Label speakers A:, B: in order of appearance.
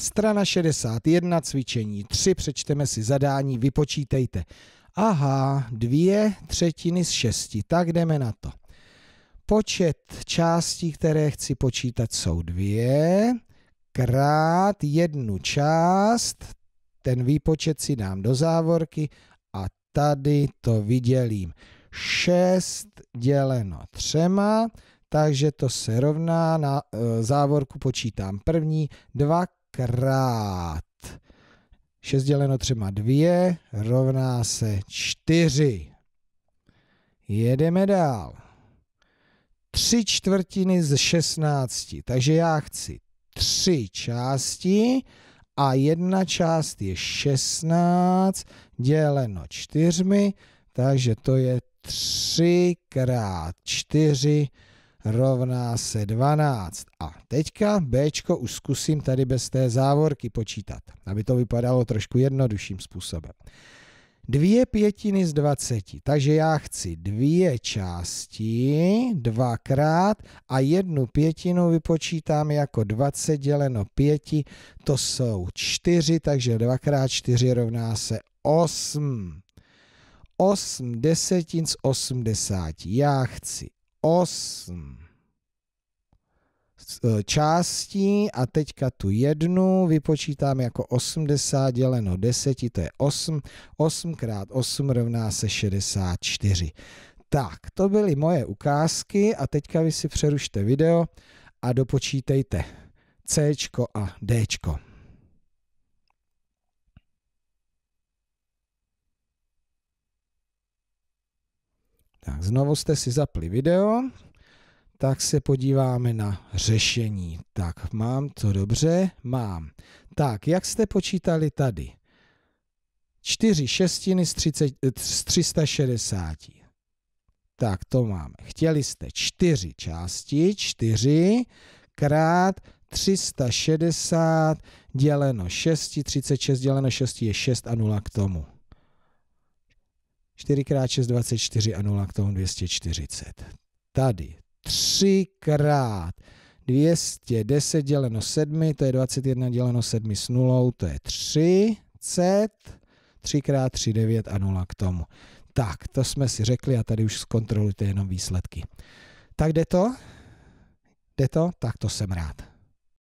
A: Strana 61, cvičení 3, přečteme si zadání, vypočítejte. Aha, dvě třetiny z šesti, tak jdeme na to. Počet částí, které chci počítat, jsou dvě, krát jednu část, ten výpočet si dám do závorky a tady to vydělím. 6 děleno třema, takže to se rovná, na e, závorku počítám první, 2 krát. 6 děleno třema 2 rovná se 4. Jedeme dál. 3 čtvrtiny z 16. Takže já chci 3 části a jedna část je 16 děleno 4, takže to je 3 krát 4 rovná se 12. A teďka B už zkusím tady bez té závorky počítat, aby to vypadalo trošku jednodušším způsobem. Dvě pětiny z 20. Takže já chci dvě části dvakrát a jednu pětinu vypočítám jako 20 děleno 5. To jsou 4, takže dvakrát 4 rovná se 8. 8 desetin z 80. Já chci osm e, částí a teďka tu jednu vypočítám jako 80 děleno 10, to je 8. 8 krát 8 rovná se 64. Tak, to byly moje ukázky a teďka vy si přerušte video a dopočítejte C a D. Tak znovu jste si zapli video, tak se podíváme na řešení. Tak mám to dobře, mám. Tak, jak jste počítali tady? 4 šestiny z, 30, z 360. Tak to máme. Chtěli jste 4 části, 4 krát 360 děleno 6, 36 děleno 6 je 6 a 0 k tomu. 4x6, 24 a 0 k tomu 240. Tady 3 x 210 děleno 7, to je 21 děleno 7 s 0, to je 30, 3 x 3, 9 a 0 k tomu. Tak, to jsme si řekli a tady už zkontrolujte jenom výsledky. Tak jde to? Jde to? Tak to jsem rád.